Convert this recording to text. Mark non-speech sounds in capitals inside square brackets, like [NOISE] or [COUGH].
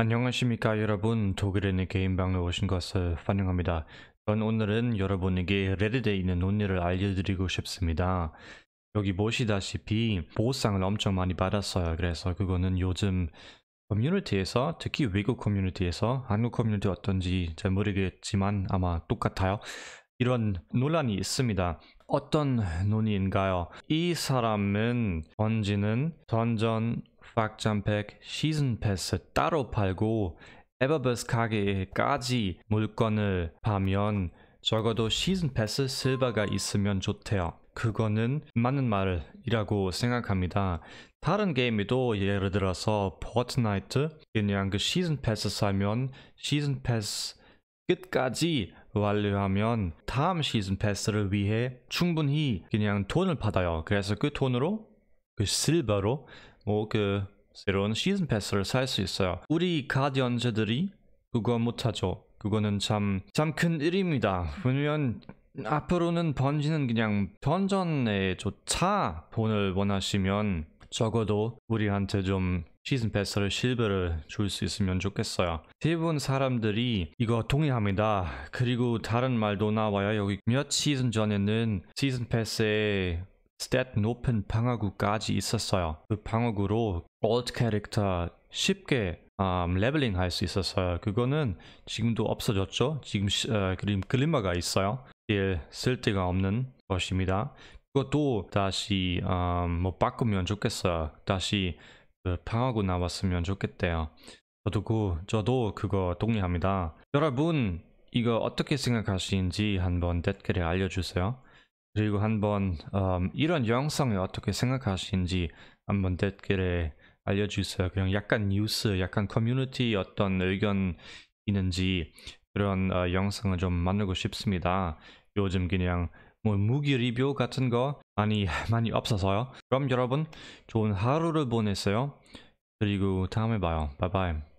안녕하십니까 여러분 독일인의 개인방에 오신 것을 환영합니다. 전 오늘은 여러분에게 레드에 있는 논리를 알려드리고 싶습니다. 여기 보시다시피 보상을 엄청 많이 받았어요. 그래서 그거는 요즘 커뮤니티에서 특히 외국 커뮤니티에서 한국 커뮤니티 어떤지 잘 모르겠지만 아마 똑같아요. 이런 논란이 있습니다. 어떤 논의인가요? 이 사람은 던지는 던전 팍짬팩 시즌 패스 따로 팔고 에버버스 가게까지 물건을 파면 적어도 시즌 패스 실버가 있으면 좋대요. 그거는 맞는 말이라고 생각합니다. 다른 게임에도 예를 들어서 포트나이트 그냥 그 시즌 패스 살면 시즌 패스 끝까지 완료하면 다음 시즌 패스를 위해 충분히 그냥 돈을 받아요. 그래서 그 돈으로 그 실버로 뭐 그 새로운 시즌 패스를 살 수 있어요. 우리 가디언즈들이 그거 못하죠. 그거는 참 참 큰 일입니다. 왜냐면 앞으로는 번지는 그냥 던전에 조차 돈을 원하시면 적어도 우리한테 좀 시즌 패스를 실버를 줄 수 있으면 좋겠어요. 대부분 사람들이 이거 동의합니다. 그리고 다른 말도 나와요. 여기 몇 시즌 전에는 시즌 패스에 스탯 높은 방어구까지 있었어요. 그 방어구로 올트 캐릭터 쉽게 음, 레벨링 할 수 있었어요. 그거는 지금도 없어졌죠. 지금 어, 그림 글림마가 있어요. 예, 쓸데가 없는 것입니다. 그것도 다시 어, 뭐 바꾸면 좋겠어요. 다시 그 방하고 나왔으면 좋겠대요. 저도 그, 저도 그거 동의합니다. 여러분 이거 어떻게 생각하시는지 한번 댓글에 알려주세요. 그리고 한번 음, 이런 영상을 어떻게 생각하시는지 한번 댓글에 알려주세요. 그냥 약간 뉴스, 약간 커뮤니티 어떤 의견 있는지 그런 어, 영상을 좀 만들고 싶습니다. 요즘 그냥 뭐 무기 리뷰 같은 거 많이 [LAUGHS] 많이 없어서요. 그럼 여러분 좋은 하루를 보내세요. 그리고 다음에 봐요. 바이바이.